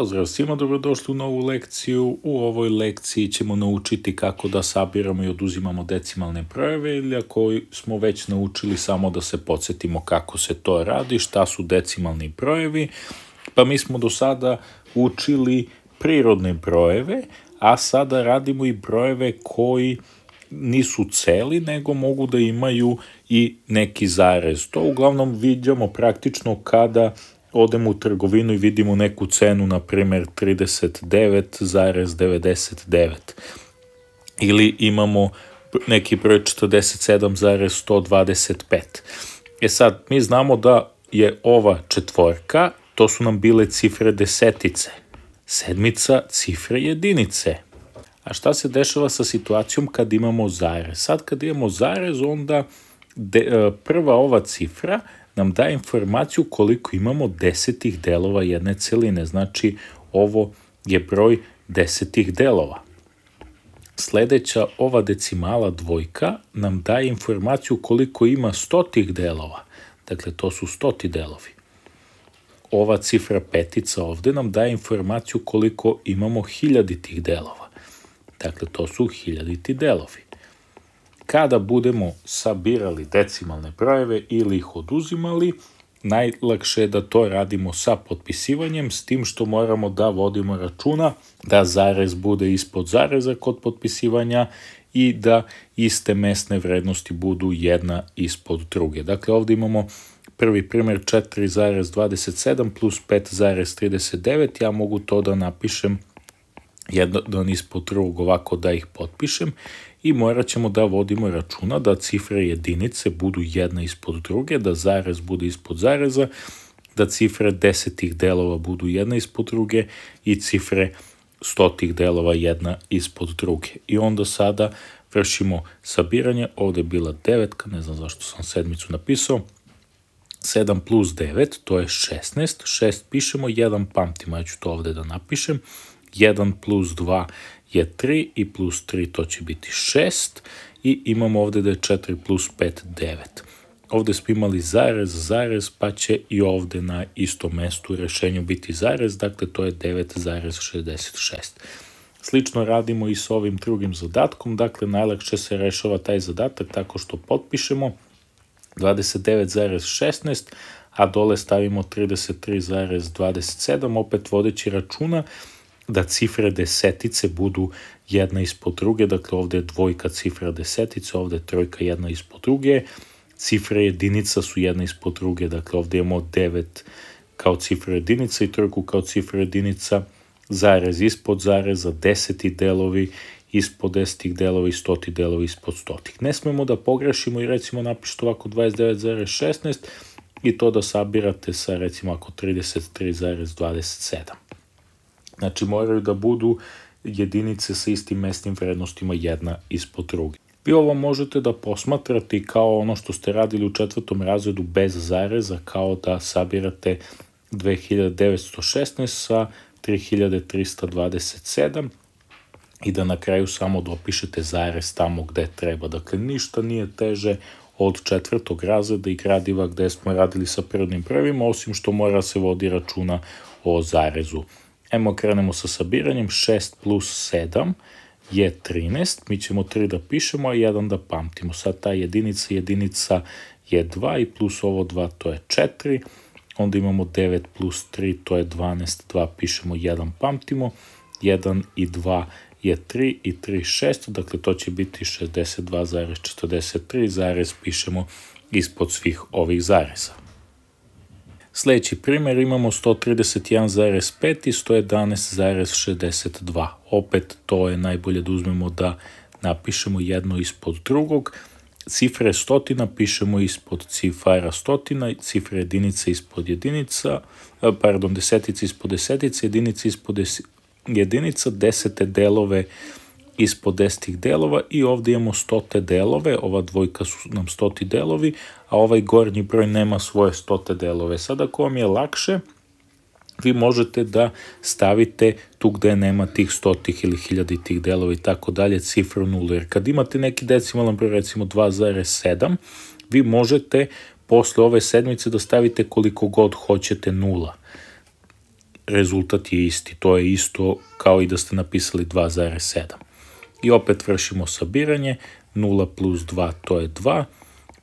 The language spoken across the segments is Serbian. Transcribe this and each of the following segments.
Pozdrav svima, dobrodošli u novu lekciju. U ovoj lekciji ćemo naučiti kako da sabiramo i oduzimamo decimalne brojeve ili ako smo već naučili samo da se podsjetimo kako se to radi, šta su decimalni brojevi. Pa mi smo do sada učili prirodne brojeve, a sada radimo i brojeve koji nisu celi, nego mogu da imaju i neki zarez. To uglavnom vidimo praktično kada odemo u trgovinu i vidimo neku cenu, na primjer 39,99 ili imamo neki broj 47,125. E sad, mi znamo da je ova četvorka, to su nam bile cifre desetice, sedmica cifre jedinice. A šta se dešava sa situacijom kad imamo zarez? Sad kad imamo zarez, onda de, e, prva ova cifra je nam daje informaciju koliko imamo desetih delova jedne celine, znači ovo je broj desetih delova. Sledeća ova decimala dvojka nam daje informaciju koliko ima stotih delova, dakle to su stoti delovi. Ova cifra petica ovde nam daje informaciju koliko imamo hiljaditih delova, dakle to su hiljaditi delovi. Kada budemo sabirali decimalne brojeve ili ih oduzimali, najlakše je da to radimo sa potpisivanjem, s tim što moramo da vodimo računa da zarez bude ispod zareza kod potpisivanja i da iste mesne vrednosti budu jedna ispod druge. Dakle, ovde imamo prvi primer 4,27 plus 5,39, ja mogu to da napišem jedan da ispod drugog ovako da ih potpišem i morat ćemo da vodimo računa da cifre jedinice budu jedna ispod druge, da zarez bude ispod zareza, da cifre desetih delova budu jedna ispod druge i cifre stotih delova jedna ispod druge. I onda sada vršimo sabiranje, ovde je bila devetka, ne znam zašto sam sedmicu napisao, 7 plus 9, to je 16, 6 pišemo, 1 pamtimo, ja ću to ovde da napišem, 1 plus 2 je 3 i plus 3 to će biti 6 i imamo ovde da je 4 plus 5 9. Ovde smo imali zarez, zarez, pa će i ovde na istom mestu u rešenju biti zarez, dakle to je 9,66. Slično radimo i sa ovim drugim zadatkom, dakle najlakše se rešava taj zadatak tako što potpišemo 29,16, a dole stavimo 33,27, opet vodeći računa da cifre desetice budu jedna ispod druge, dakle ovde je dvojka cifra desetice, ovde je trojka jedna ispod druge, cifre jedinica su jedna ispod druge, dakle ovde imamo 9 kao cifra jedinica i trojku kao cifra jedinica, zarez ispod zareza, deseti delovi ispod desetih delova i stoti delova ispod stotih. Ne smemo da pogrešimo i recimo napišite ovako 29,16 i to da sabirate sa recimo ako 33,27. Znači moraju da budu jedinice sa istim mesnim vrednostima jedna ispod druge. Vi ovo možete da posmatrate kao ono što ste radili u četvrtom razredu bez zareza, kao da sabirate 2916 sa 3327 i da na kraju samo dopišete zarez tamo gde treba. Dakle, ništa nije teže od četvrtog razreda i gradiva gde smo radili sa prirodnim brojevima, osim što mora da se vodi računa o zarezu. Emo krenemo sa sabiranjem, 6 plus 7 je 13, mi ćemo 3 da pišemo, a 1 da pamtimo. Sad ta jedinica, jedinica je 2 i plus ovo 2 to je 4, onda imamo 9 plus 3 to je 12, 2 pišemo, 1 pamtimo, 1 i 2 je 3 i 3 6, dakle to će biti 62,43, zarez pišemo ispod svih ovih zareza. Sljedeći primjer imamo 131,5 i 111,62. Opet to je najbolje da uzmemo da napišemo jedno ispod drugog. Cifre stotina pišemo ispod cifara stotina, cifre jedinice ispod jedinica, e, pardon, desetice ispod desetice, jedinice ispod des, jedinica, desete delove ispod desetih delova i ovde imamo stote delove, ova dvojka su nam stoti delovi, a ovaj gornji broj nema svoje stote delove. Sada ako vam je lakše, vi možete da stavite tu gde nema tih stotih ili hiljaditih delova i tako dalje, cifru nulu. jer kad imate neki decimalan broj, recimo 2,7, vi možete posle ove sedmice da stavite koliko god hoćete nula. Rezultat je isti, to je isto kao i da ste napisali 2,7. I opet vršimo sabiranje, 0 plus 2 to je 2,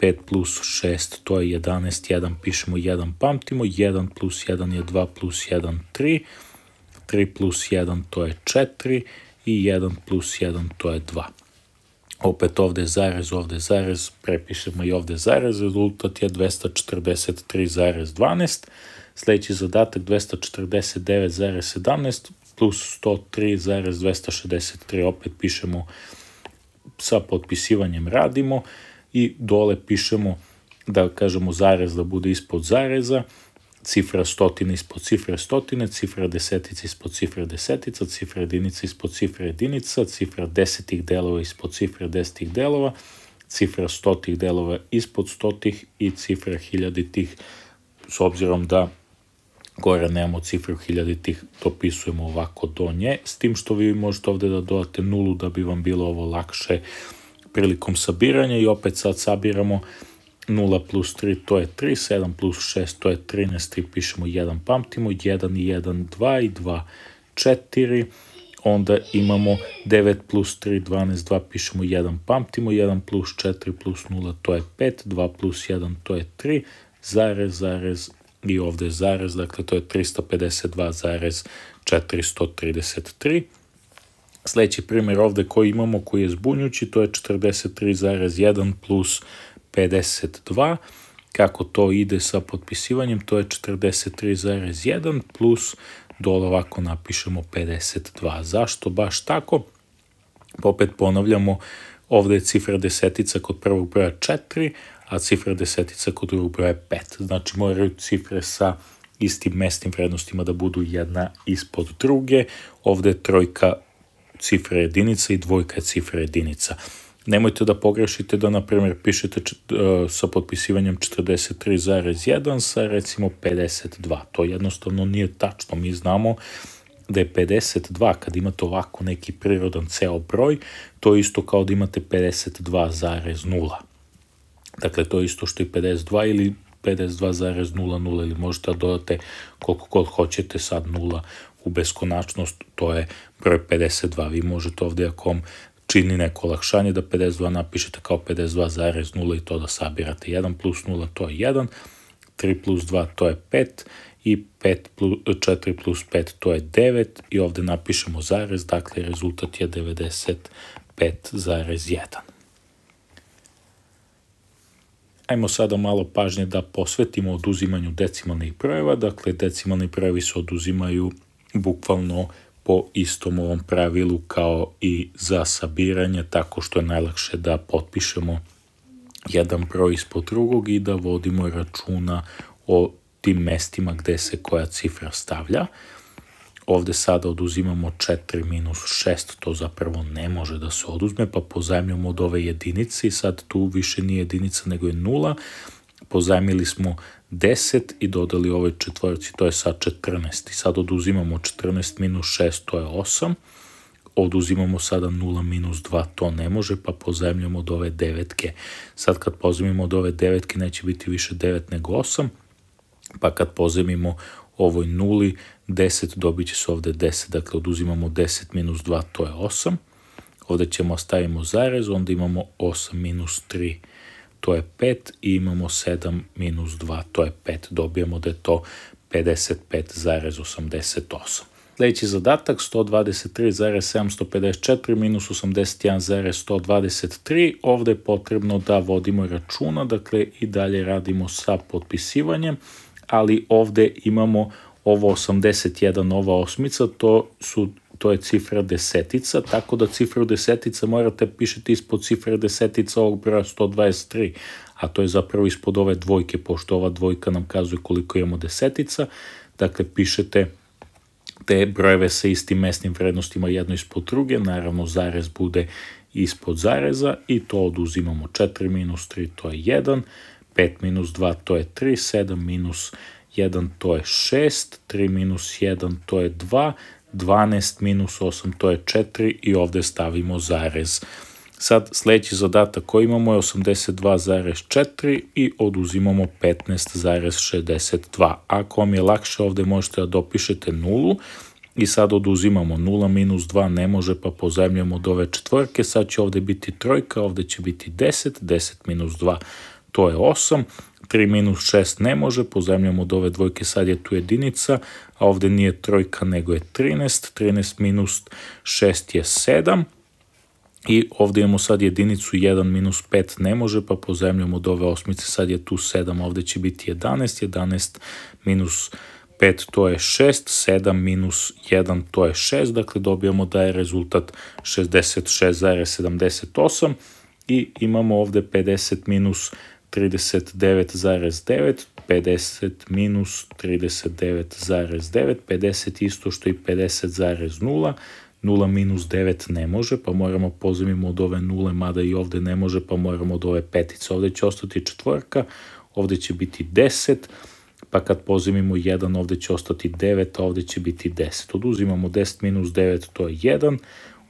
5 plus 6 to je 11, 1 pišemo 1 pamtimo, 1 plus 1 je 2 plus 1 3, 3 plus 1 to je 4 i 1 plus 1 to je 2. Opet ovde je zarez, ovde je zarez, prepišemo i ovde je zarez, rezultat je 243,12. Sledeći zadatak 249,17, plus 103,263, opet pišemo sa potpisivanjem radimo i dole pišemo da kažemo zarez da bude ispod zareza, cifra stotine ispod cifre stotine, cifra desetica ispod cifre desetica, cifra jedinica ispod cifre jedinica, cifra desetih delova ispod cifre desetih delova, cifra stotih delova ispod stotih i cifra hiljaditih s obzirom da gore nemamo cifru hiljaditih, dopisujemo ovako do nje, s tim što vi možete ovde da dodate nulu da bi vam bilo ovo lakše prilikom sabiranja i opet sad sabiramo 0 plus 3 to je 3, 7 plus 6 to je 13, 3 pišemo 1 pamtimo, 1 i 1 2 i 2 4, onda imamo 9 plus 3, 12, 2 pišemo 1 pamtimo, 1 plus 4 plus 0 to je 5, 2 plus 1 to je 3, zarez, zarez, i ovde je zarez, dakle to je 352,433. Sljedeći primjer ovde koji imamo koji je zbunjući, to je 43,1 plus 52. Kako to ide sa potpisivanjem, to je 43,1 plus dole ovako napišemo 52. Zašto baš tako? Pa opet ponavljamo, ovde je cifra desetica kod prvog broja 4, a cifra desetica kod drugog broja je 5. Znači moraju cifre sa istim mesnim vrednostima da budu jedna ispod druge. Ovde je trojka cifra jedinica i dvojka je cifra jedinica. Nemojte da pogrešite da, na primjer, pišete e, sa potpisivanjem 43,1 sa recimo 52. To jednostavno nije tačno. Mi znamo da je 52, kad imate ovako neki prirodan ceo broj, to je isto kao da imate 52,0. Dakle, to je isto što i 52 ili 52,00 ili možete da dodate koliko god hoćete sad nula u beskonačnost, to je broj 52. Vi možete ovde ako vam čini neko olakšanje da 52 napišete kao 52,0 i to da sabirate. 1 plus 0 to je 1, 3 plus 2 to je 5 i 5 plus, 4 plus 5 to je 9 i ovde napišemo zarez, dakle rezultat je 95,1. Ajmo sada malo pažnje da posvetimo oduzimanju decimalnih brojeva, dakle decimalni brojevi se oduzimaju bukvalno po istom ovom pravilu kao i za sabiranje, tako što je najlakše da potpišemo jedan broj ispod drugog i da vodimo računa o tim mestima gde se koja cifra stavlja ovde sada oduzimamo 4 minus 6, to zapravo ne može da se oduzme, pa pozajmljamo od ove jedinice i sad tu više nije jedinica nego je nula, pozajmili smo 10 i dodali ovoj četvorici, to je sad 14. I sad oduzimamo 14 minus 6, to je 8. Oduzimamo sada 0 minus 2, to ne može, pa pozajmljamo od ove devetke. Sad kad pozajmimo od ove devetke neće biti više 9 nego 8, pa kad pozajmimo ovoj nuli 10, dobit će se ovde 10, dakle oduzimamo 10 minus 2, to je 8. Ovde ćemo stavimo zarez, onda imamo 8 minus 3, to je 5 i imamo 7 minus 2, to je 5. Dobijemo da je to 55,88. Sljedeći zadatak 123,754 minus 81,123. Ovde je potrebno da vodimo računa, dakle i dalje radimo sa potpisivanjem, ali ovde imamo ovo 81, ova osmica, to, su, to je cifra desetica, tako da cifru desetica morate pišeti ispod cifre desetica ovog broja 123, a to je zapravo ispod ove dvojke, pošto ova dvojka nam kazuje koliko imamo desetica, dakle pišete te brojeve sa istim mesnim vrednostima jedno ispod druge, naravno zarez bude ispod zareza i to oduzimamo 4 minus 3 to je 1, 5 minus 2 to je 3, 7 minus 3 1 to je 6, 3 minus 1 to je 2, 12 minus 8 to je 4 i ovde stavimo zarez. Sad sledeći zadatak koji imamo je 82,4 i oduzimamo 15,62. Ako vam je lakše ovde možete da dopišete nulu i sad oduzimamo 0 minus 2 ne može pa pozajemljamo od ove četvorke, sad će ovde biti trojka, ovde će biti 10, 10 minus 2 to je 8, 3 minus 6 ne može, pozajemljamo od ove dvojke, sad je tu jedinica, a ovde nije trojka nego je 13, 13 minus 6 je 7, I ovde imamo sad jedinicu 1 minus 5 ne može, pa pozajemljamo od ove osmice, sad je tu 7, ovde će biti 11, 11 minus 5 to je 6, 7 minus 1 to je 6, dakle dobijamo da je rezultat 66,78 i imamo ovde 50 minus 39,9, 50 minus 39,9, 50 isto što i 50,0, 0 minus 9 ne može, pa moramo pozajmimo od ove nule, mada i ovde ne može, pa moramo od ove petice. Ovde će ostati četvorka, ovde će biti 10, pa kad pozajmimo 1, ovde će ostati 9, a ovde će biti 10. Oduzimamo 10 minus 9, to je 1,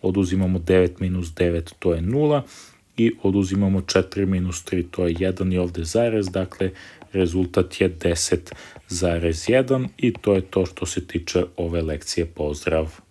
oduzimamo 9 minus 9, to je 0, i oduzimamo 4 minus 3, to je 1 i ovde zarez, dakle rezultat je 10,1 i to je to što se tiče ove lekcije. Pozdrav!